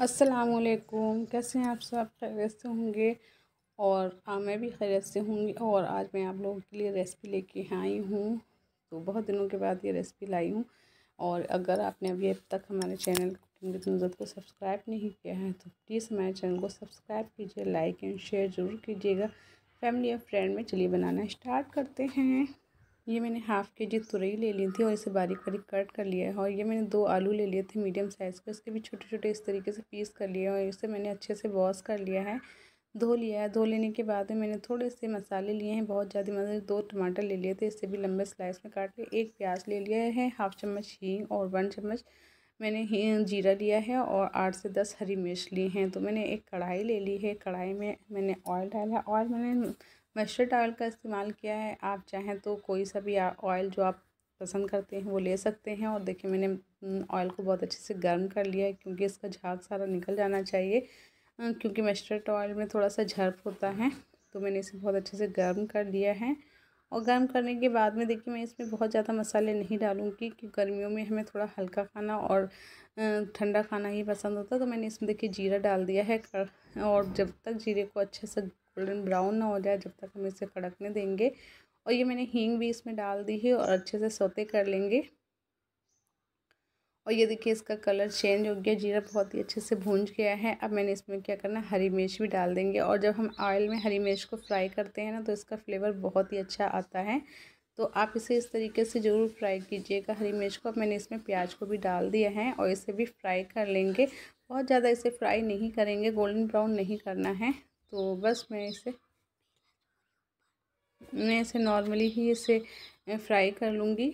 असलकुम कैसे हैं आप सब खैरियत से होंगे और हाँ मैं भी खैरियत से होंगी और आज मैं आप लोगों के लिए रेसिपी लेके आई हूँ तो बहुत दिनों के बाद ये रेसिपी लाई हूँ और अगर आपने अभी अब तक हमारे चैनल कुकिंग को सब्सक्राइब नहीं किया है तो प्लीज़ हमारे चैनल को सब्सक्राइब कीजिए लाइक एंड शेयर ज़रूर कीजिएगा फैमिली और फ्रेंड में चलिए बनाना स्टार्ट करते हैं ये मैंने हाफ़ के जी तुरई ले ली थी और इसे बारीक बारीक कट कर लिया है और ये मैंने दो आलू ले लिए थे मीडियम साइज़ के उसके भी छोटे छोटे इस तरीके से पीस कर लिए और इसे मैंने अच्छे से वॉश कर लिया है धो लिया है धो लेने के बाद में मैंने थोड़े से मसाले लिए हैं बहुत ज़्यादा मसाले मतलब दो टमाटर ले लिए थे इससे भी लंबे स्लाइस में काट के एक प्याज ले लिया है हाफ़ चम्मच हींग और वन चम्मच मैंने जीरा लिया है और आठ से दस हरी मिर्च ली हैं तो मैंने एक कढ़ाई ले ली है कढ़ाई में मैंने ऑयल डाला ऑयल मैंने मस्टर्ड ऑयल का इस्तेमाल किया है आप चाहें तो कोई सा भी ऑयल जो आप पसंद करते हैं वो ले सकते हैं और देखिए मैंने ऑयल को बहुत अच्छे से गर्म कर लिया है क्योंकि इसका झाग सारा निकल जाना चाहिए क्योंकि मस्टर्ड ऑयल में थोड़ा सा झर्प होता है तो मैंने इसे बहुत अच्छे से गर्म कर लिया है और गर्म करने के बाद में देखिए मैं इसमें बहुत ज़्यादा मसाले नहीं डालूँगी क्योंकि गर्मियों में हमें थोड़ा हल्का खाना और ठंडा खाना ही पसंद होता है तो मैंने इसमें देखिए जीरा डाल दिया है और जब तक जीरे को अच्छे से गोल्डन ब्राउन ना हो जाए जब तक हम इसे कड़कने देंगे और ये मैंने हींग भी इसमें डाल दी है और अच्छे से सोते कर लेंगे और ये देखिए इसका कलर चेंज हो गया जीरा बहुत ही अच्छे से भूंज गया है अब मैंने इसमें क्या करना हरी मिर्च भी डाल देंगे और जब हम ऑयल में हरी मिर्च को फ्राई करते हैं ना तो इसका फ्लेवर बहुत ही अच्छा आता है तो आप इसे इस तरीके से ज़रूर फ्राई कीजिएगा हरी मिर्च को अब मैंने इसमें प्याज को भी डाल दिया है और इसे भी फ्राई कर लेंगे बहुत ज़्यादा इसे फ्राई नहीं करेंगे गोल्डन ब्राउन नहीं करना है तो बस मैं इसे मैं इसे नॉर्मली ही इसे फ्राई कर लूँगी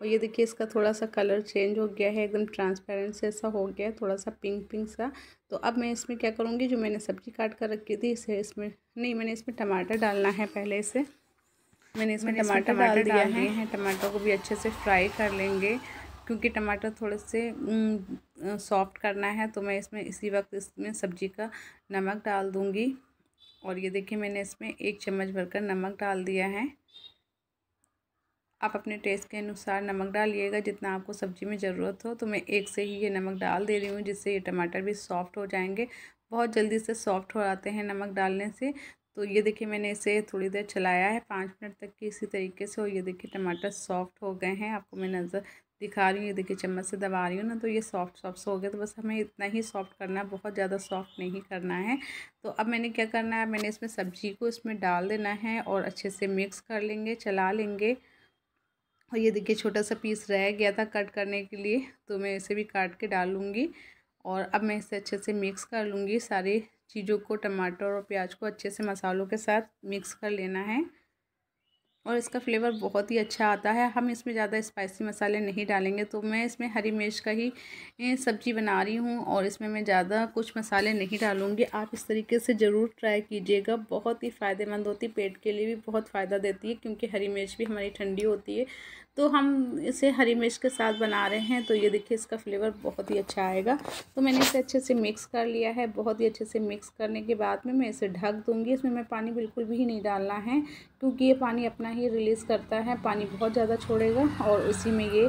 और ये देखिए इसका थोड़ा सा कलर चेंज हो गया है एकदम ट्रांसपेरेंट से ऐसा हो गया है थोड़ा सा पिंक पिंक सा तो अब मैं इसमें क्या करूँगी जो मैंने सब्ज़ी काट कर रखी थी इसे इसमें नहीं मैंने इसमें टमाटर डालना है पहले इसे मैंने इसमें टमाटर डाल दिया है टमाटर को भी अच्छे से फ्राई कर लेंगे क्योंकि टमाटर थोड़े से सॉफ्ट करना है तो मैं इसमें इसी वक्त इसमें सब्जी का नमक डाल दूँगी और ये देखिए मैंने इसमें एक चम्मच भरकर नमक डाल दिया है आप अपने टेस्ट के अनुसार नमक डालिएगा जितना आपको सब्ज़ी में ज़रूरत हो तो मैं एक से ही ये नमक डाल दे रही हूँ जिससे ये टमाटर भी सॉफ़्ट हो जाएंगे बहुत जल्दी से सॉफ़्ट हो जाते हैं नमक डालने से तो ये देखिए मैंने इसे थोड़ी देर चलाया है पाँच मिनट तक की इसी तरीके से और ये देखिए टमाटर सॉफ्ट हो गए हैं आपको मैं नज़र दिखा रही हूँ ये देखिए चम्मच से दबा रही हूँ ना तो ये सॉफ्ट सॉफ्ट हो गया तो बस हमें इतना ही सॉफ्ट करना है बहुत ज़्यादा सॉफ्ट नहीं करना है तो अब मैंने क्या करना है मैंने इसमें सब्जी को इसमें डाल देना है और अच्छे से मिक्स कर लेंगे चला लेंगे और ये देखिए छोटा सा पीस रह गया था कट करने के लिए तो मैं इसे भी काट के डालूँगी और अब मैं इसे अच्छे से मिक्स कर लूँगी सारे चीज़ों को टमाटर और प्याज को अच्छे से मसालों के साथ मिक्स कर लेना है और इसका फ्लेवर बहुत ही अच्छा आता है हम इसमें ज़्यादा स्पाइसी मसाले नहीं डालेंगे तो मैं इसमें हरी मिर्च का ही सब्ज़ी बना रही हूँ और इसमें मैं ज़्यादा कुछ मसाले नहीं डालूँगी आप इस तरीके से ज़रूर ट्राई कीजिएगा बहुत ही फ़ायदेमंद होती है पेट के लिए भी बहुत फ़ायदा देती है क्योंकि हरी मिर्च भी हमारी ठंडी होती है तो हम इसे हरी मिर्च के साथ बना रहे हैं तो ये देखिए इसका फ्लेवर बहुत ही अच्छा आएगा तो मैंने इसे अच्छे से मिक्स कर लिया है बहुत ही अच्छे से मिक्स करने के बाद में मैं इसे ढक दूँगी इसमें मैं पानी बिल्कुल भी नहीं डालना है क्योंकि ये पानी अपना ही रिलीज़ करता है पानी बहुत ज़्यादा छोड़ेगा और उसी में ये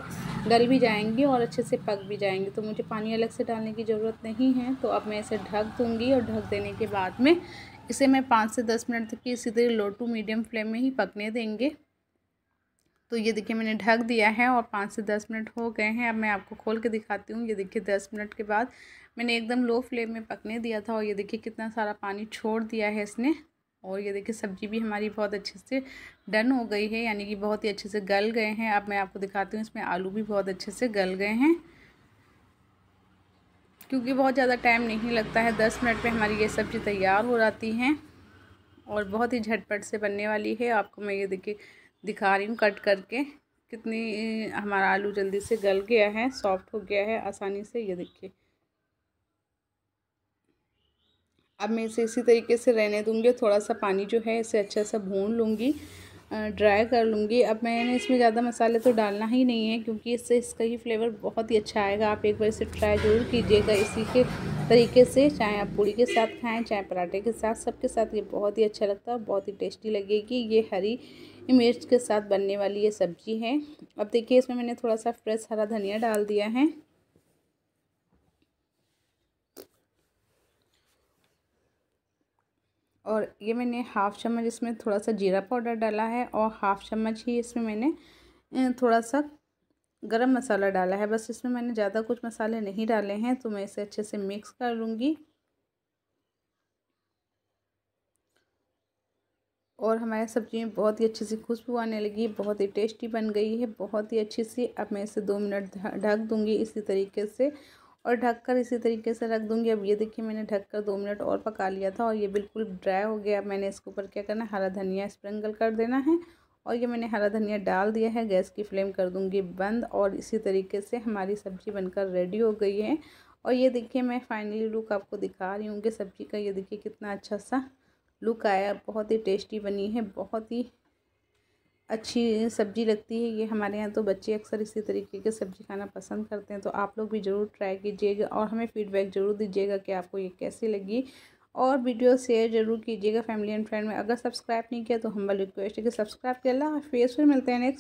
गल भी जाएंगे और अच्छे से पक भी जाएंगे तो मुझे पानी अलग से डालने की ज़रूरत नहीं है तो अब मैं इसे ढक दूँगी और ढक देने के बाद में इसे मैं पाँच से दस मिनट तक की इसी तरह लो टू मीडियम फ्लेम में ही पकने देंगे तो ये देखिए मैंने ढक दिया है और पाँच से दस मिनट हो गए हैं अब मैं आपको खोल के दिखाती हूँ ये देखिए दस मिनट के बाद मैंने एकदम लो फ्लेम में पकने दिया था और ये देखिए कितना सारा पानी छोड़ दिया है इसने और ये देखिए सब्जी भी हमारी बहुत अच्छे से डन हो गई है यानी कि बहुत ही अच्छे से गल गए हैं अब मैं आपको दिखाती हूँ इसमें आलू भी बहुत अच्छे से गल गए हैं क्योंकि बहुत ज़्यादा टाइम नहीं लगता है दस मिनट में हमारी ये सब्ज़ी तैयार हो जाती हैं और बहुत ही झटपट से बनने वाली है आपको मैं ये देखिए दिखा रही हूँ कट करके कितनी हमारा आलू जल्दी से गल गया है सॉफ्ट हो गया है आसानी से ये देखिए अब मैं इसे इसी तरीके से रहने दूँगी थोड़ा सा पानी जो है इसे अच्छा सा भून लूँगी ड्राई कर लूँगी अब मैंने इसमें ज़्यादा मसाले तो डालना ही नहीं है क्योंकि इससे इसका ही फ्लेवर बहुत ही अच्छा आएगा आप एक बार इसे ट्राई ज़रूर कीजिएगा इसी के तरीके से चाहे आप पूड़ी के साथ खाएं चाहे पराठे के साथ सबके साथ ये बहुत ही अच्छा लगता है और बहुत ही टेस्टी लगेगी ये हरी मिर्च के साथ बनने वाली ये सब्ज़ी है अब देखिए इसमें मैंने थोड़ा सा फ्रेश हरा धनिया डाल दिया है और ये मैंने हाफ़ चम्मच इसमें थोड़ा सा जीरा पाउडर डाला है और हाफ़ चम्मच ही इसमें मैंने थोड़ा सा गरम मसाला डाला है बस इसमें मैंने ज़्यादा कुछ मसाले नहीं डाले हैं तो मैं इसे अच्छे से मिक्स कर लूँगी और हमारे सब्ज़ी में बहुत ही अच्छी सी खुशबू आने लगी बहुत ही टेस्टी बन गई है बहुत ही अच्छी सी अब मैं इसे दो मिनट ढक दूँगी इसी तरीके से और ढककर इसी तरीके से रख दूँगी अब ये देखिए मैंने ढककर दो मिनट और पका लिया था और ये बिल्कुल ड्राई हो गया मैंने इसके ऊपर क्या करना है हरा धनिया स्प्रिंकल कर देना है और ये मैंने हरा धनिया डाल दिया है गैस की फ्लेम कर दूँगी बंद और इसी तरीके से हमारी सब्ज़ी बनकर रेडी हो गई है और ये देखिए मैं फाइनली लुक आपको दिखा रही हूँ कि सब्ज़ी का ये देखिए कितना अच्छा सा लुक आया बहुत ही टेस्टी बनी है बहुत ही अच्छी सब्ज़ी लगती है ये हमारे यहाँ तो बच्चे अक्सर इसी तरीके की सब्ज़ी खाना पसंद करते हैं तो आप लोग भी ज़रूर ट्राई कीजिएगा और हमें फ़ीडबैक ज़रूर दीजिएगा कि आपको ये कैसी लगी और वीडियो शेयर ज़रूर कीजिएगा फैमिली एंड फ्रेंड में अगर सब्सक्राइब नहीं किया तो हम्बल रिक्वेस्ट है कि सब्सक्राइब कर ला फेस पर मिलते हैं नेक्स्ट